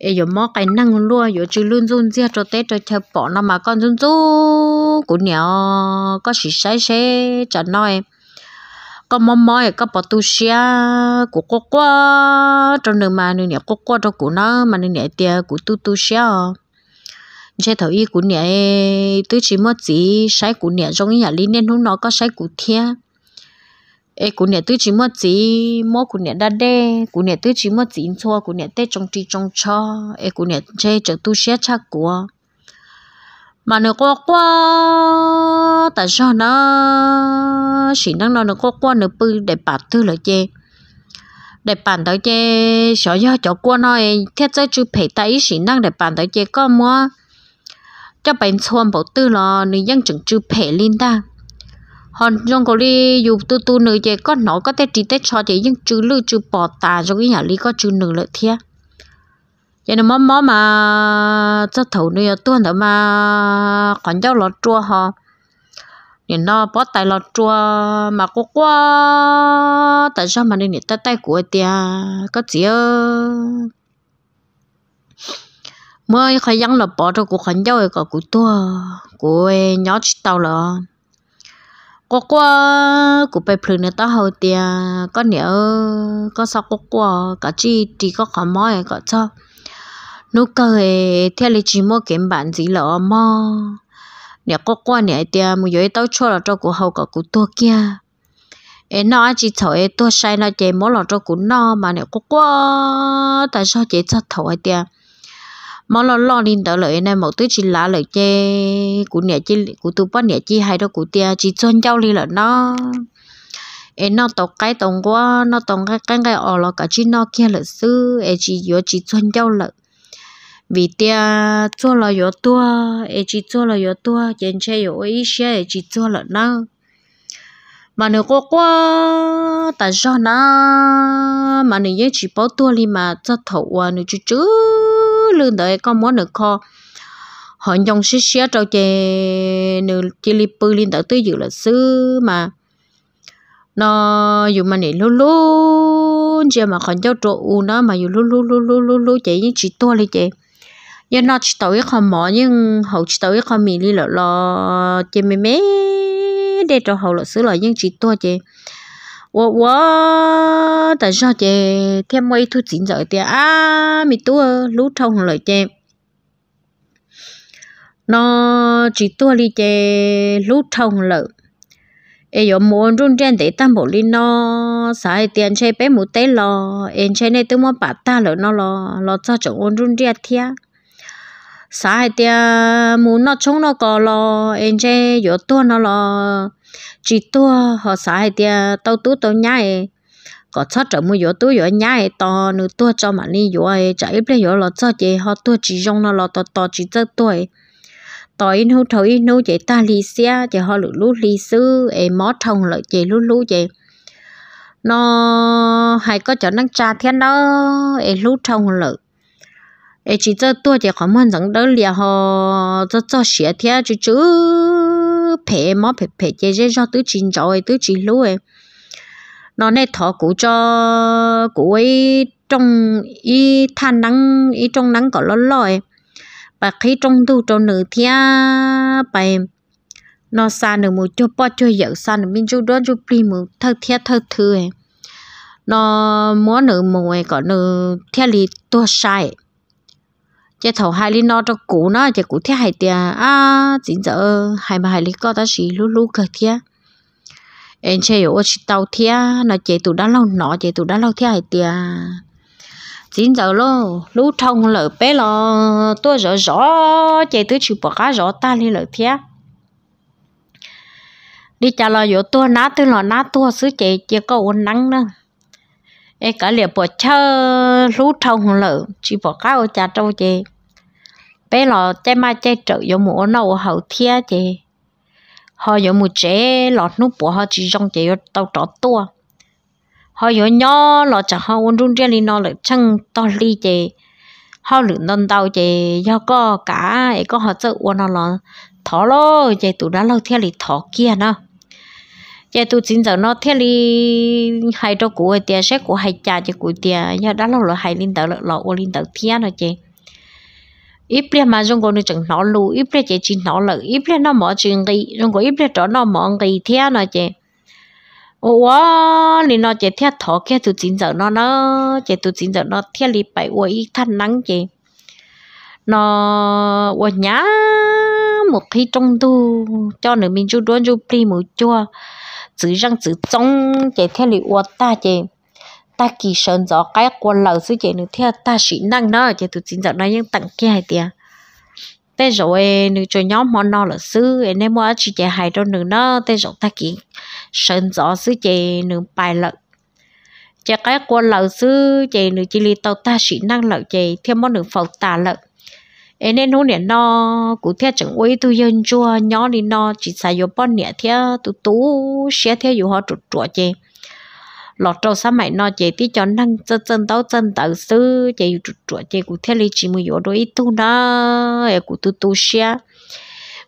ấy giờ mò cái năng luôn giờ chỉ luôn run ra cho tết cho chơi bỏ nó mà con run rú cũng nhỏ có sự sai sẽ chả nói có mò mò ấy có bỏ tu xia của cô qua trong nên mà nên nhẹ cô qua trong của nó mà nên nhẹ tiền của tu tu xia chế thầu y của nhẹ tôi chỉ mất gì sai của nhẹ trong nhà lý nên hôm nó có sai của thiên ê cụ nè tứ chỉ mất chỉ mô cụ nè đã đê cụ nè tứ chỉ mất chỉ in cụ nè tê trong tri trong cho ê cụ nè chê chở tu xe chắc của mà nó có quá tại sao nó chỉ năng nó nó có quá nó bự để bạt thứ là chê để bàn tới chê sợ do chỗ qua nói thiết chế chú phải tay chỉ năng để bàn tới chê có mua cho bệnh xuân bảo tư là nó vẫn chừng chú phải linh ta hòn trong có đi dục tu tu nữa chế con nó có thể chỉ tết cho chế nhưng chữ lưu chữ bỏ tà trong cái nhà lý có chữ nữa lợi thiệt vậy nên mắm mắm mà cho thầu nữa tuần đó mà còn cháu lọt chua họ nên nó bỏ tay lọt chua mà có quá tại sao mà nên tay tay của tia có gì ơ mới khai giăng là bỏ cho của khánh cháu rồi có của tua của nhỏ chỉ tao là quá quá cụ bé phứ nữa tao hầu tia có nhớ có sao quá quá cả chi thì có khó mỏi có cho nụ cười theo lý chỉ mua kiếm bản gì lỡ mà, nhớ quá quá nhớ tia mua giấy tao cho là cho cụ hầu cả cụ tua kia ê nó chỉ thầu em tua sai nó chế mỗi lần cho cụ nó mà nhớ quá quá tại sao chỉ cho thầu tia mà lo lo linh đó lợi này một tới chỉ lá lợi chơi của nhà chi của tụ bắt nhà chi hay đó của tia chỉ chôn cháu đi là nó em nó tộc cái tông quá nó tông cái cái cái ở là cả chỉ nó kia là sư em chỉ yếu chỉ chôn cháu là vì tia cho là yếu tua em chỉ cho là yếu tua trên chơi yếu ý xe em chỉ cho là nó mà nếu có quá ta cho nó mà nếu chỉ bảo tua đi mà cho thầu nó à, nếu chú chú lương tới con món được kho họ trong xí xía trâu chè nửa chì li pư liên tới tới dự là sư mà nó dù mà nỉ lú lú chè mà còn cháu trộn u nó mà dù lú lú lú lú lú lú chè như chỉ to lên chè giờ nó chỉ tàu cái con mỏ nhưng hậu chỉ tàu cái con mì li lọ lọ chè mè mè để cho hậu lọ sư lọ nhưng chỉ to chè 我我 tại sao chị thêm mấy thu chín giờ thì à mi tu lú trong lời chị nó chỉ tua đi chị lú trong lời ấy giờ muốn run trên để tam bộ linh nó sai tiền chơi bé một tế lo em chơi này tôi muốn bắt ta lỡ nó lo lo cho chồng ôn run trên thia sai tiền muốn nó chống nó có lo em chơi giờ tua nó lo chỉ tua họ xã hay tia tao tú tao nhai có cho trở mua gió tú gió nhai to nữa tua cho mà ni gió ấy chả ít lấy gió là cho chị họ tua chỉ dùng nó lo to to chỉ cho tuổi to in hú thấu in hú chị ta lì xe chị họ lũ lũ lì sư ấy mó thông lợi chị lũ lũ chị nó hay có cho năng cha thiên đó em lũ thông lợi ấy chỉ cho tôi thì khó muốn rằng đó là họ cho cho sửa thế chú chú phe mà phe phe, chế chế cho tứ chín rồi tứ chín lúa nó này thọ cụ cho cụ ấy trong y than nắng y trong nắng có lo lòi và khi trong tu trong nữ thia bài nó xa nửa một chỗ bao chỗ dở xa nửa mình chỗ đó chỗ pli một thơ thia thơ thư ấy nó muốn nửa một ấy có nửa thia lì tua sai chế thầu hai lý nó cho cũ nó chế cũ thế à, hai tia à chính giờ hai mươi hai lý có ta chỉ lú lú cái thế em chơi ở chỉ tàu thế nó chế tụ đã lâu nọ chế tụ đã lâu thế hai tia chính giờ lô lú thông lỡ bé lo tôi rõ rõ chế tôi chịu bỏ cá rõ ta đi lỡ thế đi trả lời vô tôi ná tôi lo ná tôi xứ chế chế có uốn nắng nữa e cả liệp bỏ chơi lú thông lỡ chỉ bỏ cá ở trà trâu chế bé lọ chạy mà chạy trở vô mùa nâu hậu thia chị họ vô mùa trẻ lọ nút bùa họ chỉ trong chị tàu trọ tua họ vô nhỏ lọ chẳng họ uống run reli nó lại chăng to ly chị họ lượn nâng tàu chị do có cả ấy có họ chơi uống nó lọ thỏ lô chị tụi đã lâu thia lì thỏ kia nó chị tụi chính giờ nó thia lì hai cho cụ ấy tia sẽ của hay cha chị cụ tia giờ đã lâu rồi hai linh tàu lọ uống linh tàu thia nó chị ít biết mà chúng con chừng nó lù ít biết chỉ chỉ nó lù ít biết nó mở chuyện gì chúng con ít biết cho nó mở gì thế nó chứ ủa nên nó chỉ theo thọ kia tụi chính giờ nó nó chỉ tụi chính giờ nó theo lý bảy uo ít thân nắng chứ nó uo nhá một khi trong tu cho nên mình chú đoán chú pri một chua chữ răng chữ trong chỉ theo lý uo ta chứ ta kỳ sơn gió cái quần lầu sư chế nữa theo ta sĩ năng nó chế tụi chính giọt nó những tặng kia hay tiền thế rồi nữ cho nhóm món nó là sư em nên mua chỉ chế hay đâu nữ nó thế rồi ta kỳ sơn gió sư chế nữ bài lợn chế cái quần lầu sư chế nữ chỉ li tàu ta sĩ năng lợn chế theo món nữ phẩu tà lợn em nên hôm nay nó cụ theo chẳng quấy tôi dân chua nhóm đi nó chỉ xài vô bao nè theo tụ tú sẽ theo dù họ trụt trụt chế lọt trâu sáng mày nó chị tí cho năng chân chân tao chân tao sư chị chuột chị cụ theo lý chỉ mới vô đôi ít tu nó em cụ tu tu xia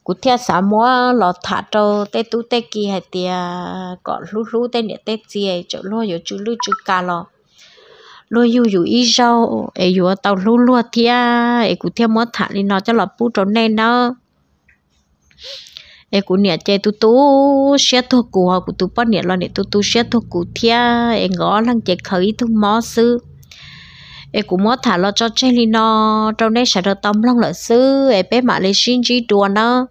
cụ theo sáng mua lọt thả trâu tê tu tê kia hay tia có lú lú tê nè tê gì chỗ lo vô chú lú chú cá lo lo yêu yêu ít rau em yêu tao lú lú thia em cụ theo mua thả đi nó cho lọt bút trâu nên nó em cũng nè chơi tu tu xe thô cụ họ cũng tu bắt nè lo nè tu tu xe thô cụ thia em ngõ lăng chơi khởi thu mó sư em cũng muốn thả lo cho chơi li nó trong đây sẽ được tâm long lợi sư em bé mà lấy xin chỉ đùa nó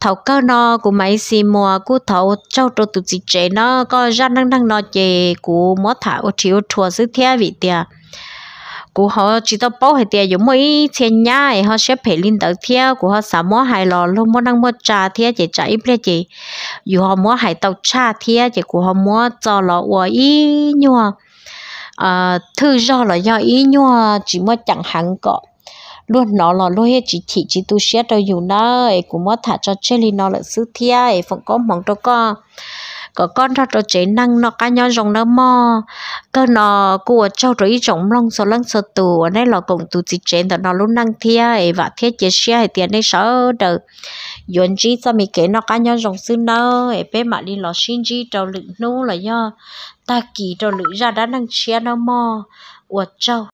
thầu cơ nó của máy xì mua của thầu châu trâu tụt chỉ chế nó có ra năng năng nó chơi của muốn thả ô chiếu chùa sư thia vị tiệt cú họ chỉ tao bảo hệ tiền giống mấy tiền nhá họ sẽ phải lên tới thia cú họ xả mua hai lò luôn mua năng mua trà thia chỉ trả ít lệ chỉ dù họ mua hai tàu trà thia chỉ cú họ mua cho lò uo ý nhua à ờ, thứ do là do ý nhua chỉ mua chẳng hàng cọ luôn nó là luôn hết chỉ thị chỉ tu sửa đâu dù nó ấy cũng mua thả cho chơi nó là sứ thia ấy phần có mong đâu có có con ra trò chế năng nó cá nhau rồng nó mò cơ nó của cháu rồi rồng long số lăng số tù ở đây là cùng tù chỉ chế nó luôn năng thia ấy và thiết chế xe thì tiền đây sợ được yến chi cho mình kể nó cá nhau rồng sư nó ấy bé mà đi lò xin chi trâu lự nô là do ta kỳ trâu lự ra đã năng chia nó mò của cháu